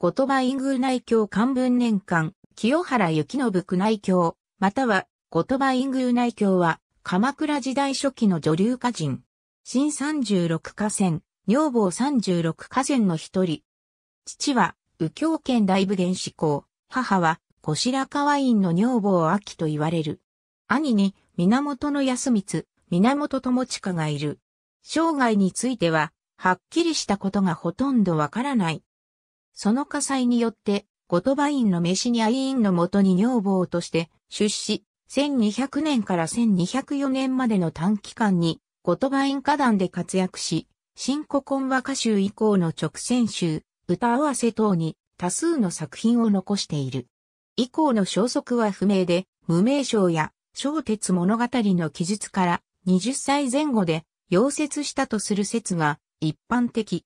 言葉院宮内教漢文年間、清原幸信宮内教、または言葉院宮内教は、鎌倉時代初期の女流歌人。新三十六河川、女房三十六河川の一人。父は、右京県大部原子校、母は、小白河院の女房秋と言われる。兄に、源の康光、源友近がいる。生涯については、はっきりしたことがほとんどわからない。その火災によって、ゴトバインのメシニ院のもとに女房として出資、1200年から1204年までの短期間に、ゴトバイン壇で活躍し、新古今和歌集以降の直線集、歌合わせ等に多数の作品を残している。以降の消息は不明で、無名称や小鉄物語の記述から20歳前後で溶接したとする説が一般的。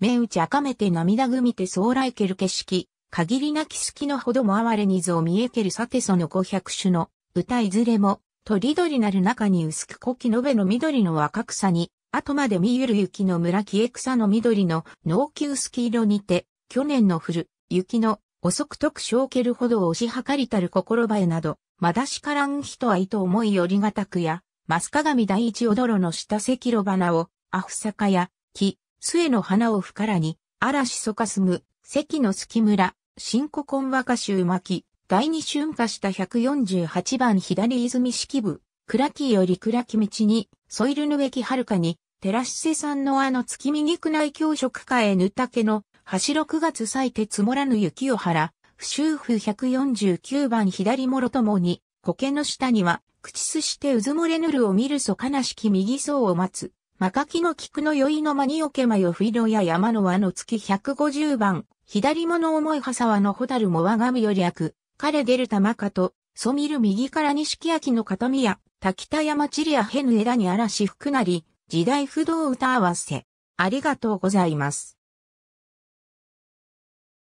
目打ち赤めて涙ぐみてら来ける景色、限りなき隙のほども哀れにぞ見えけるさてその五百種の歌いずれも、とりどりなる中に薄くきのべの緑の若草に、後まで見ゆる雪の村木え草の緑の濃急スキ色にて、去年の降る雪の遅く特小けるほど押し量りたる心ばえなど、まだしからん人はいと思いよりがたくや、マス鏡第一おどろの下赤色花を、アフサカや、木、末の花をふからに、嵐そかすむ、関の隙村、新古今和歌集巻、第二春化した148番左泉式部、暗きより暗き道に、ソイルぬべきはるかに、寺しせさんのあの月右くない教職家へぬたけの、橋6月咲いて積もらぬ雪を払、不修婦149番左もろともに、苔の下には、口すしてうずもれぬるを見るそ悲しき右層を待つ。マカキの菊の宵の間におけまよふいろや山の輪の月150番、左物重いはさわの蛍も我が身より悪、彼出る玉かと、そみる右から錦秋の片宮、滝田山チリやヌエ枝に嵐吹くなり、時代不動歌合わせ。ありがとうございます。